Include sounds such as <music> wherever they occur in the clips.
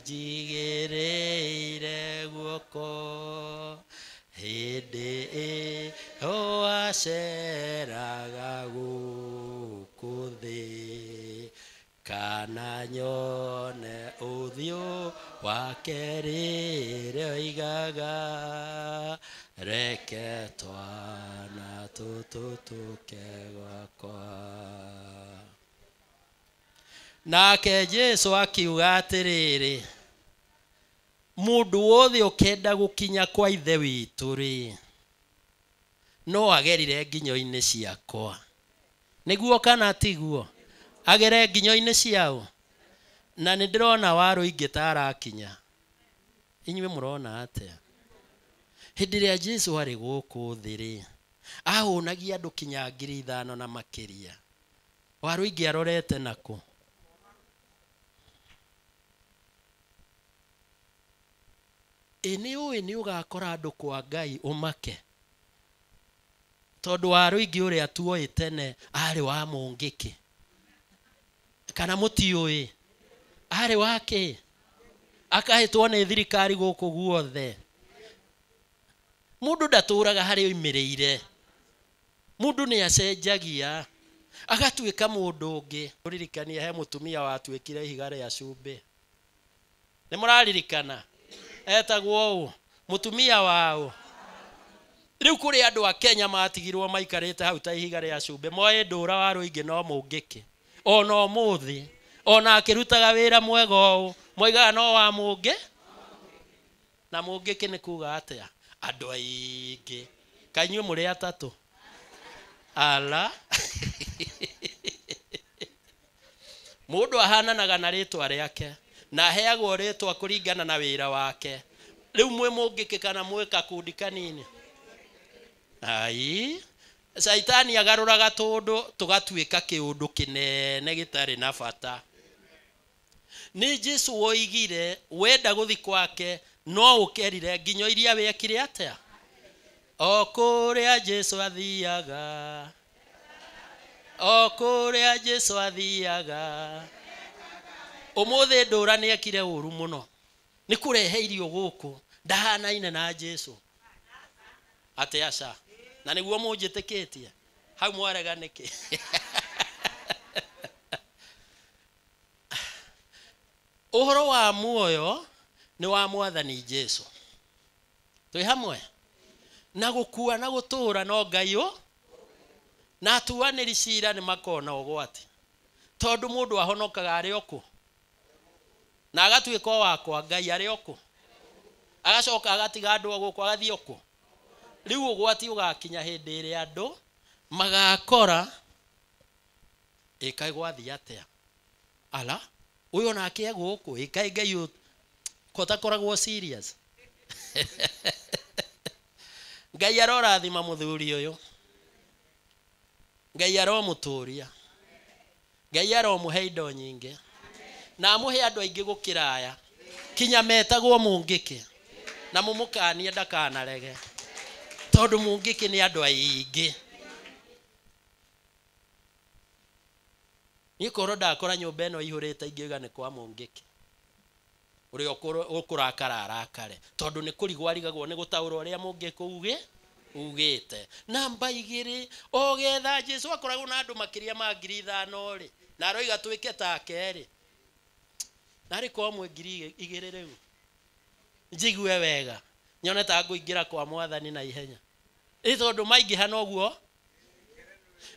njigĩrĩire guoko hĩndĩ ĩyo aceraga gũkũ thĩ kana nyone ũthiũ wake rĩrĩa oigaga reke twana tũtũ tũke gwakwa nake jesu akiuga atiriri mundu wothe ukenda gukinya kwa ithe witu ri no agerire nginyo-inĩ ciakwa nĩguo kana tiguo agere nginyo-inĩ ciao na nĩ ndĩrona warũ ingĩta arakinya inyuĩ mũrona atĩa hĩndĩ ĩrĩa jesu arĩ gũkũ thĩ rĩ ahũnagia andũ kinya ngiri ithano na makĩria warũ ingĩ arorete nakũ ĩ nĩ ũĩ nĩ andu kwa ngai umake tondũ wa ingi uri tuoĩ tene ari wa mũngĩkĩ kana mũtiũĩ ari wake akahĩtwo nĩ thirikari guku guothe mũndũ ndatũraga harĩa oimĩrĩire mũndũ nĩ acenjagia agatuĩka mũndũ ũngĩ uririkania he mutumia watuikire ihiga rĩa cumbĩ nĩ muraririkana etagwo ũũ mũtumia waũ rĩu kũrĩ andũ a kenya matigirwo maikarĩte hau ta ihiga rĩa cumbĩ moĩ ndũra wa rũingĩ no mũngĩkĩ ona ũmũthĩ ona akĩrutaga wĩra mwega ũũ moigaga no wa mũngĩ na mũngĩkĩ nĩ kuga atĩa andũ aingĩ kainyuĩ mũrĩ atatũ ala <laughs> mũndũ ahananaga na rĩtwa rĩake na heagwo rĩtwa kũringana na wĩra wake rĩu mwĩ mũngĩkĩ kana mwĩ kakundi kanini ai caitani agarũraga tũndũ tũgatuĩka kĩũndũ kĩnene gĩtarĩ na bata ni jesu woigire wenda gũthi kwake no ukerire nginyo iria wekire atĩa o kũrĩa jesu athiaga o kũrĩa jesu athiaga umuthi ndura ni akire uru muno ni kureheire uguku dahana ine na Jesu ate asha na niguo mujitiketie hau mwarega niki uhoro <laughs> wa muoyo ni wa mwathani Jesu twi hamwe na gukua na gutura no ngaiyo na atuanä ri cira nä makoo na å gwati tondå må ndå ahonokaga arä o kå na agatuä ka wakwa ngai arä okå agacoka agatiga andå kå agathiä okå rä u å gwati å gakinya hä ndä ä rä andå magakora ä ka gwathi atä a ala å yå nake egå kå ä ka ä ngai kotakoragwo serious <laughs> ngai arorathima må thuri å yå ngai aromå tå ria ngai aromå he indo nyingä na amuhe andå aingä gå kä raya kinya metagwo må ngä kä na må må kania ndakanarege tondå må ngä kä nä andå aingä niä korwo ndakora nyå mba ä no ihå rä te ingä ga nä kwa må ngä kä å rä a å kå rakara arakare tondå nä kå rigwo arigagwo nä gå taå ra å rä a må ngä kå ugä ugä te namba igä rä ogetha jesu akoragwo na andå makä rä a mangiri ithano rä na aroiga twä ke take rä narä kwa mwe ngiri igä rä rä u njigue wega nyone ta ngå ingä ra kwa mwathani na ihenya ä tondå maingä ha noguo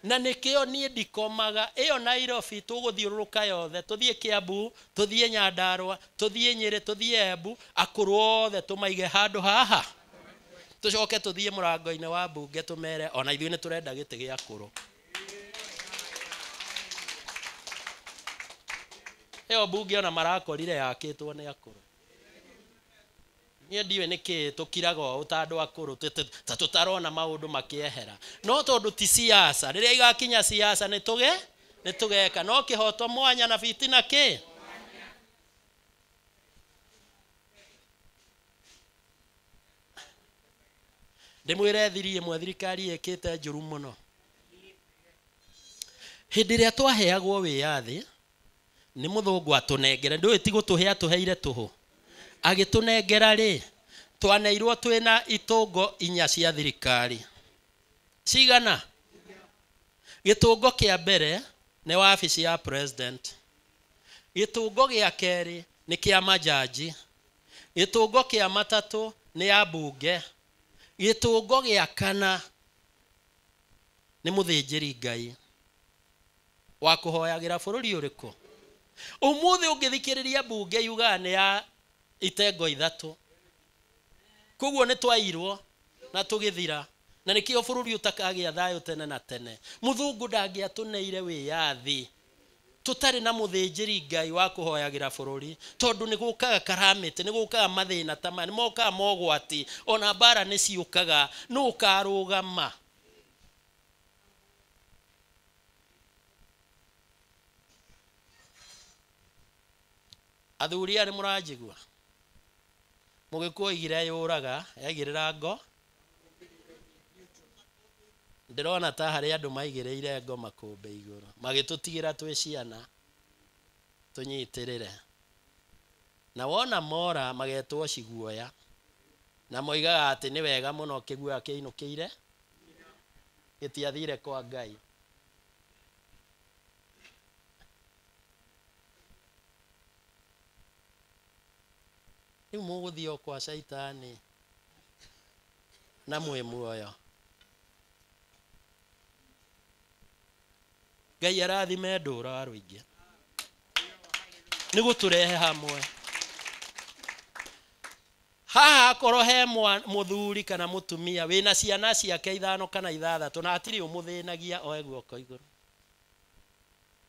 na nä kä o niä ndikomaga ä yo nairobi tå gå thiå rå rå ka yothe tå thiä kä ambu tå thiä nyandarwa tå thiä nyä rä tå thiä embu akå rw othe tå maige handå haha tå coke tå thiä må rango-inä wa mbunge tå mere ona ithuä nä tå renda gä tä gä akå rå ĩyo mbunge ona marakorire yakĩtwo nä akũrũ niĩ ndiũĩ nĩ kĩĩ tũkiraga ũũ ta tå tarona maå ndå makä ehera no tondå ti rä a igakinya ciaca nä tå geka tũgeka no hoto mwanya na fitina kĩ ndĩmwĩre thiri ĩmwe thirikari hä ndä ä rä a twaheagwo wĩyathi nä må thå atå atånengera ndå ä tigå tå he atå heire tå hå agä tå nengera rä twaneirwo twä na itå ngo inya cia thirikari cigana gä tå ngo kä a mbere nä wabici ya president gä tå ngo gä a kerä nä kä a majanji gä tå ngo kä a matatå nä ya mbunge gä tå ngo gä a kana nä må thä njä ri ngai wa kå hoyagä ra bå rå ri å rä kå umuthi ungithikiriria mbunge yugaga nĩ ya itengo ithatu koguo nĩ twairwo na tugithira na nĩkĩo bũrũri ũtakagĩa thayũ tene na tene mũthũngũ ndangĩatũneire wĩyathi tũtarĩ na muthinjiri ngai wa kuhoyagira bũrũri tondu ni gukaga karamĩtĩ ni gukaga mathina ta maya mokaga mogwati ona bara nĩ ciũkaga nũ ũkarũgama athuri a nä må ranjigua må gä kuo igire yå raga yaigä rä ra ngo ndä rona ta harä andå maigä rä ire ngo makå mbä igå rå magä tå tigä ra twä ciana tå nyitä rä re na wona mora magetwo ciguoya na moigaga atä nä wega må no kä guoya kä inå kä ire gä tiathire kwa ngai ä u må gå thiä åkwa aitan na mwä mwoyo ngai arathi mendå ra a rå ingä nä gå tå rehe hamwe haha akorwo he må thuri kana må tumia wä na ciana ciake ithano kana ithathatå na hatirä å må thä nagia oeguoko igå rå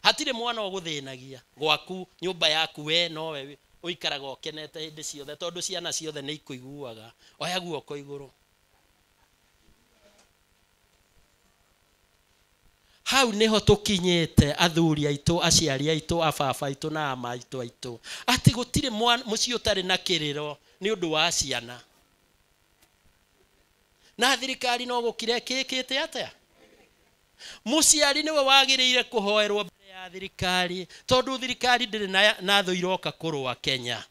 hatirä mwana å gå thä nagia gwaku nyå mba yaku we nae ũikaraga ũkenete hĩndĩ ciothe tondu ciana ciothe ni ikũiguaga oya guoko iguru hau nĩho tũkinyĩte athuri aitu aciari aitu ababa aitu na ama aitu aitu ati gũtirĩ muci utari na kiriro ni undu wa ciana na thirikari no gũkire kĩkĩte atĩa mũciari nĩwe wagĩrĩire kũhoerwo thirikari tondu thirikari ndiri na thå iroka kå rå a kenya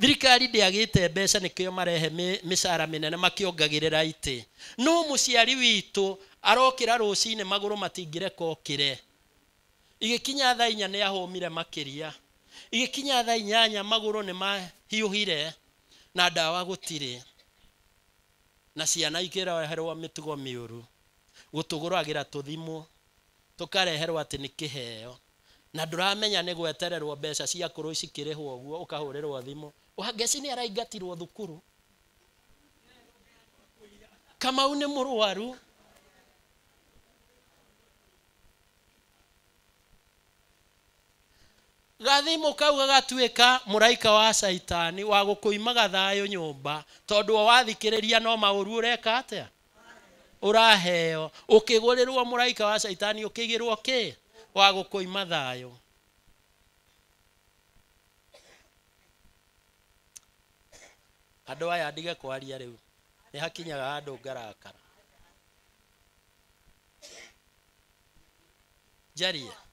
thirikari ndäagäte mbeca nä marehe mĩcara mĩnene makiongagirira itä no mũciari witũ arokĩra rũcinĩ maguru matingire kokire igikinya thaa inya nĩ ahũmire makĩria igĩkinya thaa inyanya magũrũ nĩ mahiũhire na ndawa gutire na ciana ikĩreherwo mĩtugo mĩũru gũtũgũragĩra tuthimo tukareherwo atĩ nĩ kĩheo na ndũramenya nĩ gwetererwo mbeca cia kũrũ cikĩrĩhwo ũguo ũkahũrĩrwo thimũ wangeci nĩ araingatirwo thukuru kamau nĩ mũrwaru gathimũ kau gagatuĩka mũraika wa caitani wa gũkũimaga thayũ nyũmba tondũ o wathikĩrĩria no maũru ũreka atĩa uraheo ukigulirwo muraika wa shaitani ukigirwo ki wa gukuima thayo andu aya ndige kwaria riu ni hakinyaga andu ngarakara njaria